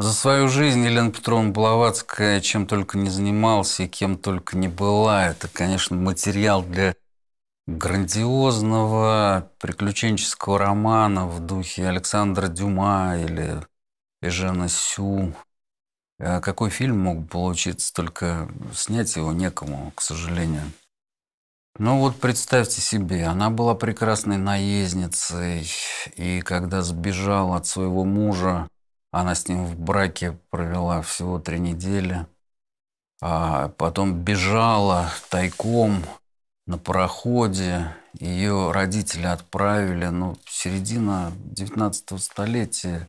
За свою жизнь Елена Петровна Блаватская чем только не занималась и кем только не была. Это, конечно, материал для грандиозного приключенческого романа в духе Александра Дюма или Эжена Сю. А какой фильм мог получиться, только снять его некому, к сожалению. Ну вот представьте себе, она была прекрасной наездницей, и когда сбежала от своего мужа, она с ним в браке провела всего три недели. А потом бежала тайком на пароходе. Ее родители отправили, ну, середина 19 столетия.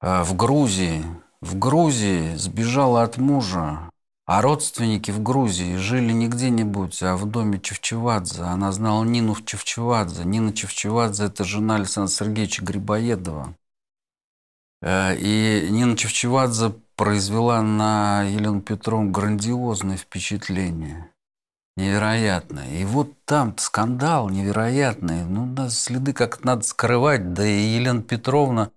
А в Грузии. В Грузии сбежала от мужа. А родственники в Грузии жили не где-нибудь, а в доме Чевчевадзе. Она знала Нину в Чевчевадзе. Нина Чевчевадзе – это жена Александра Сергеевича Грибоедова. Э, и Нина Чевчевадзе произвела на Елену Петровну грандиозное впечатление. Невероятное. И вот там скандал невероятный. Ну, да, следы как надо скрывать. Да и Елена Петровна,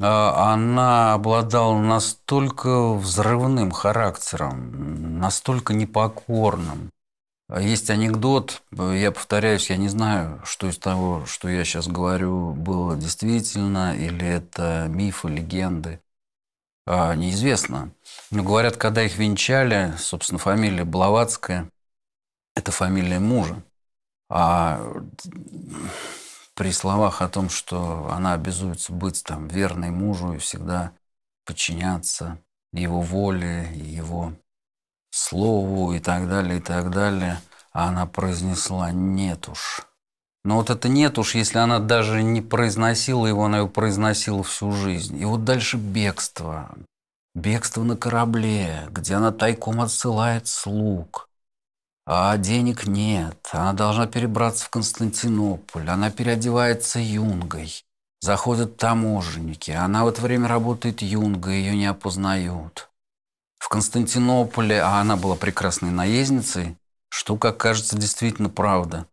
э, она обладала настолько взрывным характером, настолько непокорным. А есть анекдот, я повторяюсь, я не знаю, что из того, что я сейчас говорю, было действительно, или это мифы, легенды. А, неизвестно. Но говорят, когда их венчали, собственно, фамилия Блаватская, это фамилия мужа. А при словах о том, что она обязуется быть там верной мужу и всегда подчиняться его воле, его слову и так далее, и так далее, а она произнесла «нет уж». Но вот это «нет уж», если она даже не произносила его, она его произносила всю жизнь. И вот дальше бегство. Бегство на корабле, где она тайком отсылает слуг. А денег нет. Она должна перебраться в Константинополь. Она переодевается юнгой. Заходят таможенники. Она в это время работает юнгой, ее не опознают в Константинополе, а она была прекрасной наездницей, что, как кажется, действительно правда.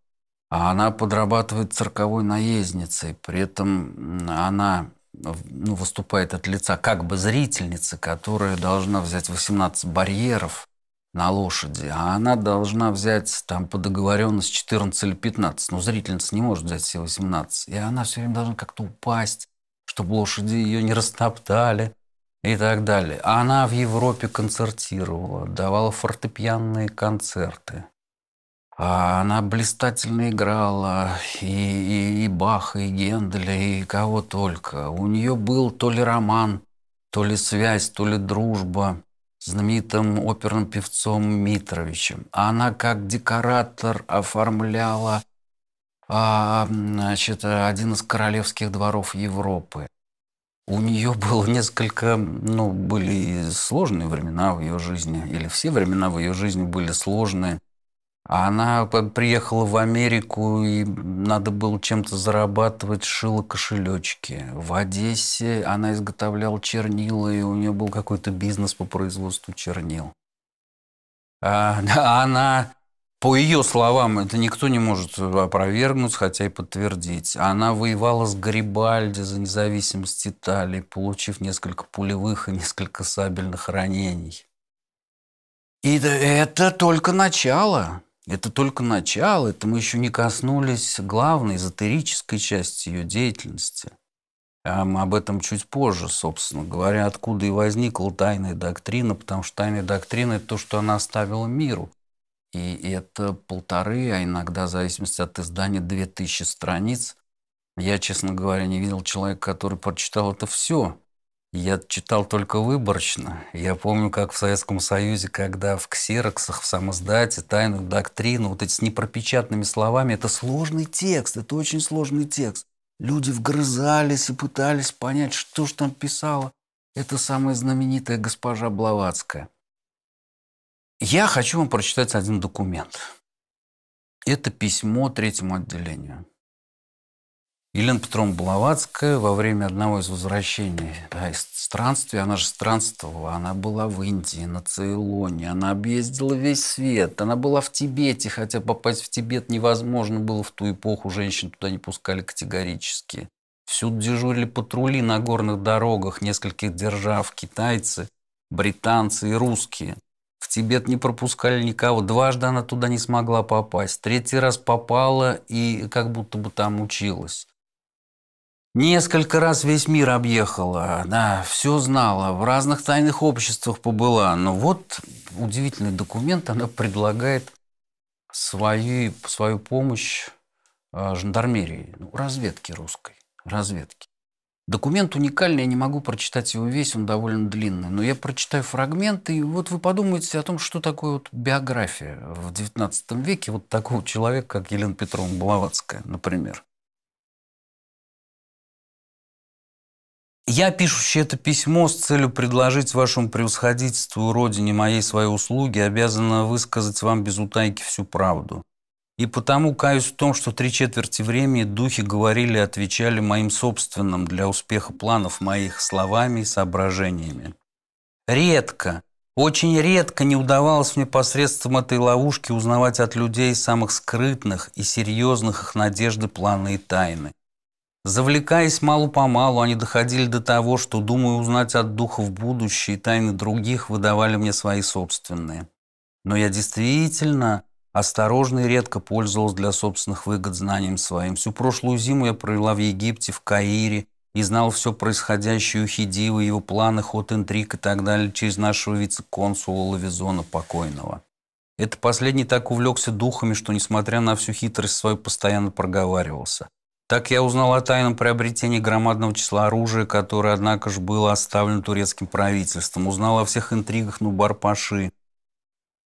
А она подрабатывает цирковой наездницей, при этом она ну, выступает от лица как бы зрительницы, которая должна взять 18 барьеров на лошади, а она должна взять там по договоренности 14 или 15. Но ну, зрительница не может взять все 18. И она все время должна как-то упасть, чтобы лошади ее не растоптали и так далее. А она в Европе концертировала, давала фортепианные концерты. А она блистательно играла и, и, и Баха, и Генделя, и кого только. У нее был то ли роман, то ли связь, то ли дружба с знаменитым оперным певцом Митровичем. А она как декоратор оформляла а, значит, один из королевских дворов Европы. У нее было несколько, ну, были сложные времена в ее жизни, или все времена в ее жизни были сложные. А она приехала в Америку, и надо было чем-то зарабатывать, шила кошелечки. В Одессе она изготовляла чернила, и у нее был какой-то бизнес по производству чернил. А, она по ее словам, это никто не может опровергнуть, хотя и подтвердить. Она воевала с Гарибальди за независимость Италии, получив несколько пулевых и несколько сабельных ранений. И это только начало. Это только начало. Это мы еще не коснулись главной эзотерической части ее деятельности. Об этом чуть позже, собственно говоря, откуда и возникла тайная доктрина, потому что тайная доктрина – это то, что она оставила миру и это полторы, а иногда, в зависимости от издания, две тысячи страниц. Я, честно говоря, не видел человека, который прочитал это все. Я читал только выборочно. Я помню, как в Советском Союзе, когда в ксероксах, в самоздате, тайную доктрину, вот эти с непропечатными словами, это сложный текст, это очень сложный текст. Люди вгрызались и пытались понять, что же там писала эта самая знаменитая госпожа Блаватская – я хочу вам прочитать один документ. Это письмо третьему отделению. Елена Петровна Блаватская во время одного из возвращений да, из странствий, она же странствовала, она была в Индии, на Цейлоне, она объездила весь свет, она была в Тибете, хотя попасть в Тибет невозможно было в ту эпоху, женщин туда не пускали категорически. Всюду дежурили патрули на горных дорогах нескольких держав, китайцы, британцы и русские – Тибет не пропускали никого. Дважды она туда не смогла попасть. Третий раз попала и как будто бы там училась. Несколько раз весь мир объехала, да, все знала, в разных тайных обществах побыла. Но вот удивительный документ, она предлагает свою, свою помощь э, жандармерии, ну, разведке русской, разведке. Документ уникальный, я не могу прочитать его весь, он довольно длинный, но я прочитаю фрагменты, и вот вы подумаете о том, что такое вот биография в XIX веке вот такого человека, как Елена Петровна Блаватская, например. Я, пишущий это письмо с целью предложить вашему превосходительству родине моей свои услуги, обязана высказать вам без утайки всю правду. И потому каюсь в том, что три четверти времени духи говорили и отвечали моим собственным для успеха планов моих словами и соображениями. Редко, очень редко не удавалось мне посредством этой ловушки узнавать от людей самых скрытных и серьезных их надежды, планы и тайны. Завлекаясь малу-помалу, они доходили до того, что, думаю, узнать от духов будущее и тайны других выдавали мне свои собственные. Но я действительно осторожно и редко пользовалась для собственных выгод знанием своим. Всю прошлую зиму я провела в Египте, в Каире, и знал все происходящее у Хидива, его планы, ход интриг и так далее через нашего вице-консула Лавизона покойного. Это последний так увлекся духами, что, несмотря на всю хитрость свою, постоянно проговаривался. Так я узнал о тайном приобретении громадного числа оружия, которое, однако же, было оставлено турецким правительством. Узнал о всех интригах Нубар-Паши,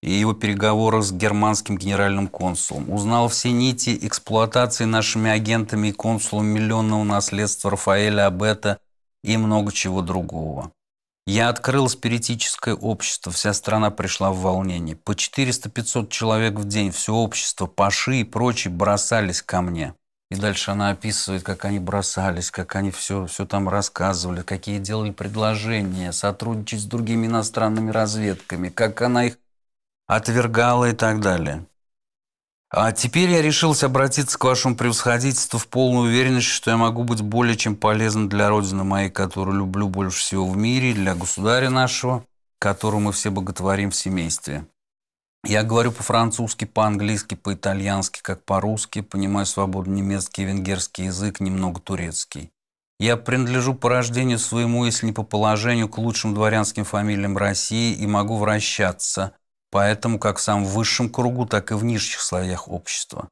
и его переговорах с германским генеральным консулом, узнал все нити эксплуатации нашими агентами и консулом миллионного наследства Рафаэля Абета и много чего другого. Я открыл спиритическое общество, вся страна пришла в волнение. По 400-500 человек в день, все общество, паши и прочие бросались ко мне. И дальше она описывает, как они бросались, как они все, все там рассказывали, какие делали предложения, сотрудничать с другими иностранными разведками, как она их отвергала и так далее. А теперь я решился обратиться к вашему превосходительству в полную уверенность, что я могу быть более чем полезным для Родины моей, которую люблю больше всего в мире, для государя нашего, которого мы все боготворим в семействе. Я говорю по-французски, по-английски, по-итальянски, как по-русски, понимаю свободно немецкий и венгерский язык, немного турецкий. Я принадлежу по рождению своему, если не по положению, к лучшим дворянским фамилиям России и могу вращаться, поэтому как в самом высшем кругу, так и в нижних слоях общества.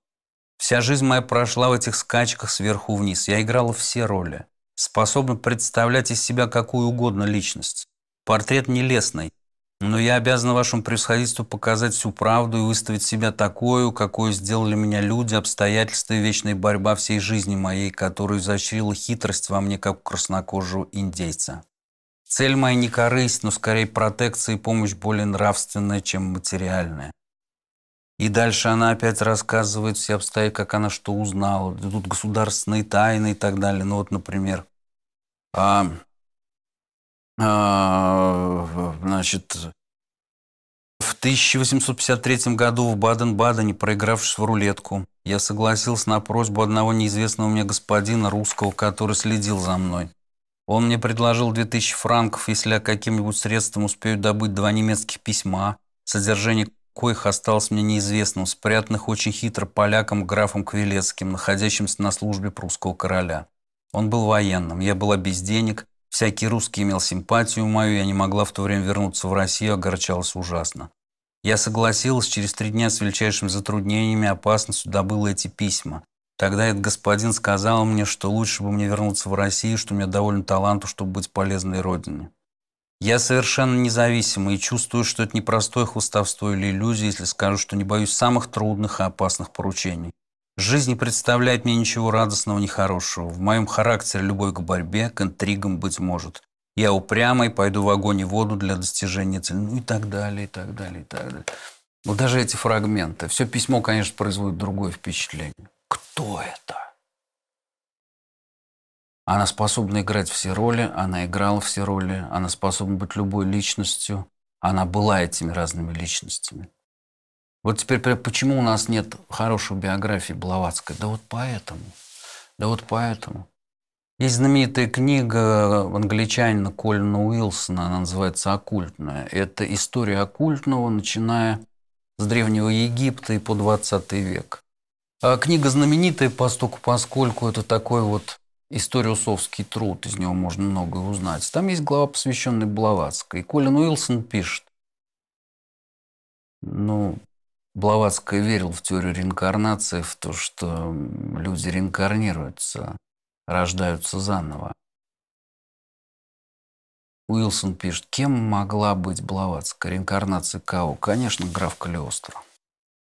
Вся жизнь моя прошла в этих скачках сверху вниз. Я играла все роли, способна представлять из себя какую угодно личность. Портрет нелестный, но я обязана вашему превосходительству показать всю правду и выставить себя такую, какой сделали меня люди, обстоятельства и вечная борьба всей жизни моей, которую изощрила хитрость во мне, как у краснокожего индейца. Цель моя не корысть, но скорее протекция и помощь более нравственная, чем материальная. И дальше она опять рассказывает все обстоятельства, как она что узнала. Тут государственные тайны и так далее. Ну вот, например, а, а, значит, в 1853 году в Баден-Бадене, проигравшись в рулетку, я согласился на просьбу одного неизвестного мне господина русского, который следил за мной. Он мне предложил 2000 франков, если я каким-нибудь средством успею добыть два немецких письма, содержание коих осталось мне неизвестным, спрятанных очень хитро полякам графом Квилецким, находящимся на службе прусского короля. Он был военным, я была без денег, всякий русский имел симпатию мою, я не могла в то время вернуться в Россию, огорчалась ужасно. Я согласилась, через три дня с величайшими затруднениями опасностью добыла эти письма. Тогда этот господин сказал мне, что лучше бы мне вернуться в Россию, что у меня довольно таланту, чтобы быть полезной родине. Я совершенно независимый и чувствую, что это не простое хвостовство или иллюзия, если скажу, что не боюсь самых трудных и опасных поручений. Жизнь не представляет мне ничего радостного, ни хорошего. В моем характере любой к борьбе, к интригам быть может. Я упрямый, пойду в огонь и воду для достижения цели. Ну и так далее, и так далее, и так далее. Но даже эти фрагменты. Все письмо, конечно, производит другое впечатление кто это. Она способна играть все роли, она играла все роли, она способна быть любой личностью, она была этими разными личностями. Вот теперь почему у нас нет хорошей биографии Блаватской? Да вот поэтому. Да вот поэтому. Есть знаменитая книга англичанина Колина Уилсона, она называется «Оккультная». Это история оккультного, начиная с Древнего Египта и по 20 век. А, книга знаменитая, постольку, поскольку это такой вот историусовский труд, из него можно многое узнать. Там есть глава, посвященная Блаватской. И Колин Уилсон пишет, ну, Блаватская верил в теорию реинкарнации, в то, что люди реинкарнируются, рождаются заново. Уилсон пишет, кем могла быть Блаватская? Реинкарнация кого? Конечно, граф Калиостро.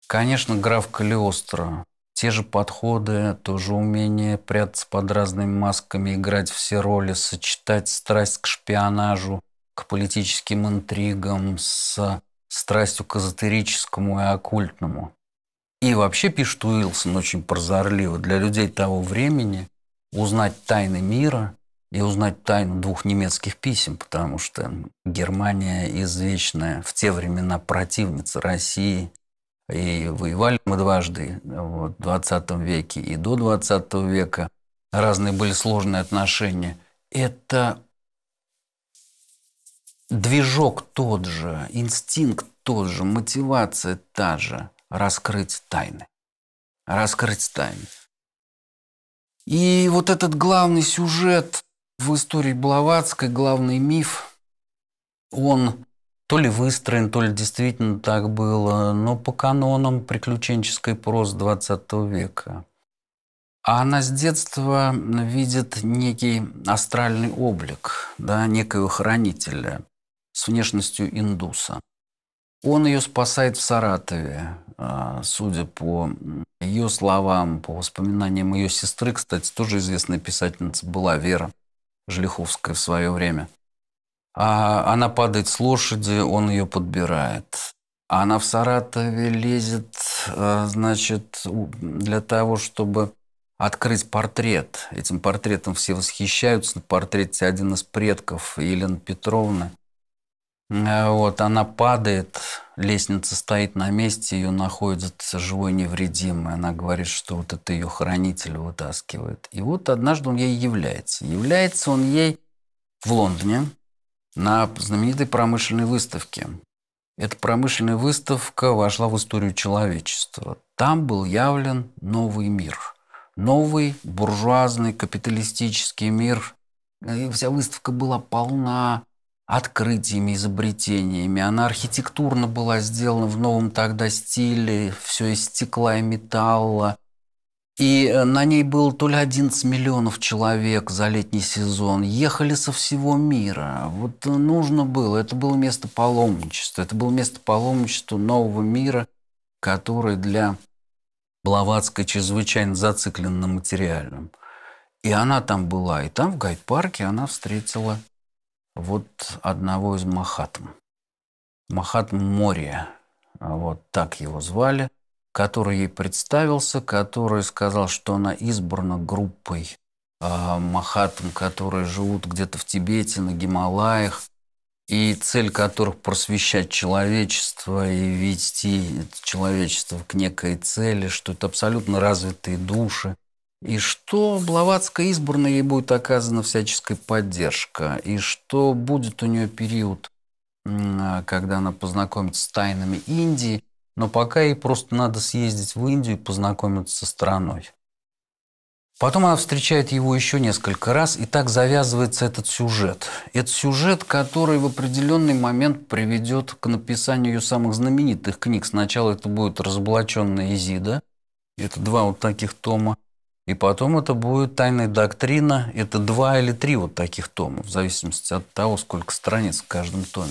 Конечно, граф Калиостро те же подходы, тоже умение прятаться под разными масками, играть все роли, сочетать страсть к шпионажу, к политическим интригам с страстью к эзотерическому и оккультному. И вообще пишет Уилсон очень прозорливо. Для людей того времени узнать тайны мира и узнать тайну двух немецких писем, потому что Германия извечная в те времена противница России и воевали мы дважды вот, в 20 веке и до 20 века. Разные были сложные отношения. Это движок тот же, инстинкт тот же, мотивация та же – раскрыть тайны. Раскрыть тайны. И вот этот главный сюжет в истории Блаватской, главный миф, он то ли выстроен, то ли действительно так было, но по канонам приключенческой прозы 20 века. А она с детства видит некий астральный облик, да, некоего хранителя с внешностью индуса. Он ее спасает в Саратове, а, судя по ее словам, по воспоминаниям ее сестры, кстати, тоже известная писательница была Вера Жлиховская в свое время – а она падает с лошади, он ее подбирает. она в Саратове лезет, э, значит, для того, чтобы открыть портрет. Этим портретом все восхищаются. На портрете один из предков Елены Петровны. Э, вот, она падает, лестница стоит на месте, ее находят живой невредимой. Она говорит, что вот это ее хранитель вытаскивает. И вот однажды он ей является. Является он ей в Лондоне, на знаменитой промышленной выставке. Эта промышленная выставка вошла в историю человечества. Там был явлен новый мир. Новый буржуазный капиталистический мир. И вся выставка была полна открытиями, изобретениями. Она архитектурно была сделана в новом тогда стиле, все из стекла и металла. И э, на ней было то ли 11 миллионов человек за летний сезон. Ехали со всего мира. Вот э, нужно было. Это было место паломничества. Это было место паломничества нового мира, который для Блаватской чрезвычайно зациклен на материальном. И она там была. И там, в Гайд-парке, она встретила вот одного из Махатм. Махатм Мория. Вот так его звали – который ей представился, который сказал, что она избрана группой э, а, махатам, которые живут где-то в Тибете, на Гималаях, и цель которых просвещать человечество и вести человечество к некой цели, что это абсолютно развитые души, и что Блаватская избрана ей будет оказана всяческая поддержка, и что будет у нее период, а, когда она познакомится с тайнами Индии – но пока ей просто надо съездить в Индию и познакомиться со страной. Потом она встречает его еще несколько раз, и так завязывается этот сюжет. Это сюжет, который в определенный момент приведет к написанию ее самых знаменитых книг. Сначала это будет «Разоблаченная Изида», это два вот таких тома, и потом это будет «Тайная доктрина», это два или три вот таких тома, в зависимости от того, сколько страниц в каждом томе.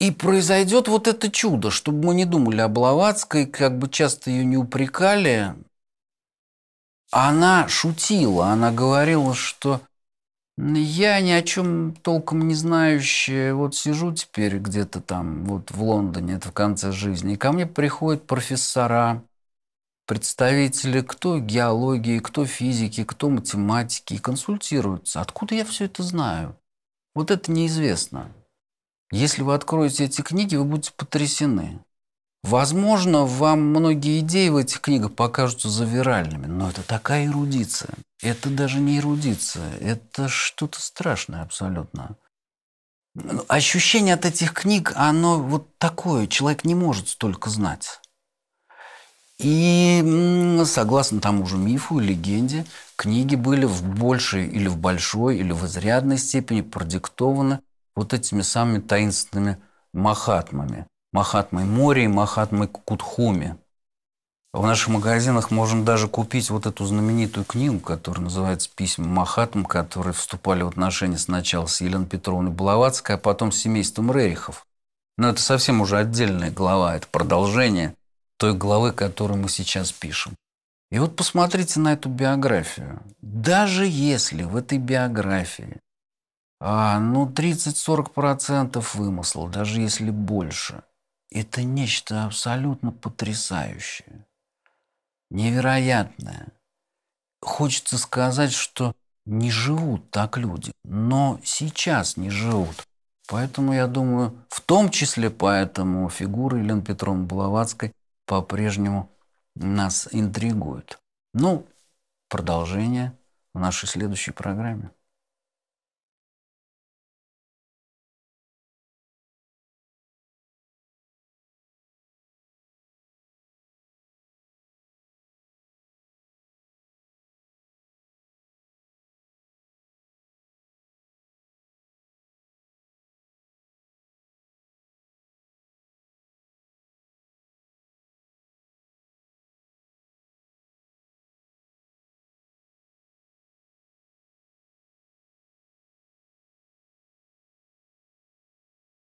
И произойдет вот это чудо, чтобы мы не думали о Блаватской, как бы часто ее не упрекали. Она шутила, она говорила, что я ни о чем толком не знающая, вот сижу теперь где-то там, вот в Лондоне, это в конце жизни, и ко мне приходят профессора, представители кто геологии, кто физики, кто математики, и консультируются. Откуда я все это знаю? Вот это неизвестно. Если вы откроете эти книги, вы будете потрясены. Возможно, вам многие идеи в этих книгах покажутся завиральными, но это такая эрудиция. Это даже не эрудиция, это что-то страшное абсолютно. Ну, ощущение от этих книг, оно вот такое, человек не может столько знать. И согласно тому же мифу и легенде, книги были в большей или в большой или в изрядной степени продиктованы вот этими самыми таинственными махатмами. Махатмой Мори и Махатмой Кутхуми. В наших магазинах можно даже купить вот эту знаменитую книгу, которая называется «Письма Махатм», которые вступали в отношения сначала с Еленой Петровной Блаватской, а потом с семейством Рерихов. Но это совсем уже отдельная глава, это продолжение той главы, которую мы сейчас пишем. И вот посмотрите на эту биографию. Даже если в этой биографии а, ну, 30-40% вымысла, даже если больше. Это нечто абсолютно потрясающее. Невероятное. Хочется сказать, что не живут так люди, но сейчас не живут. Поэтому, я думаю, в том числе поэтому фигура Елены Петровны Блаватской по-прежнему нас интригует. Ну, продолжение в нашей следующей программе.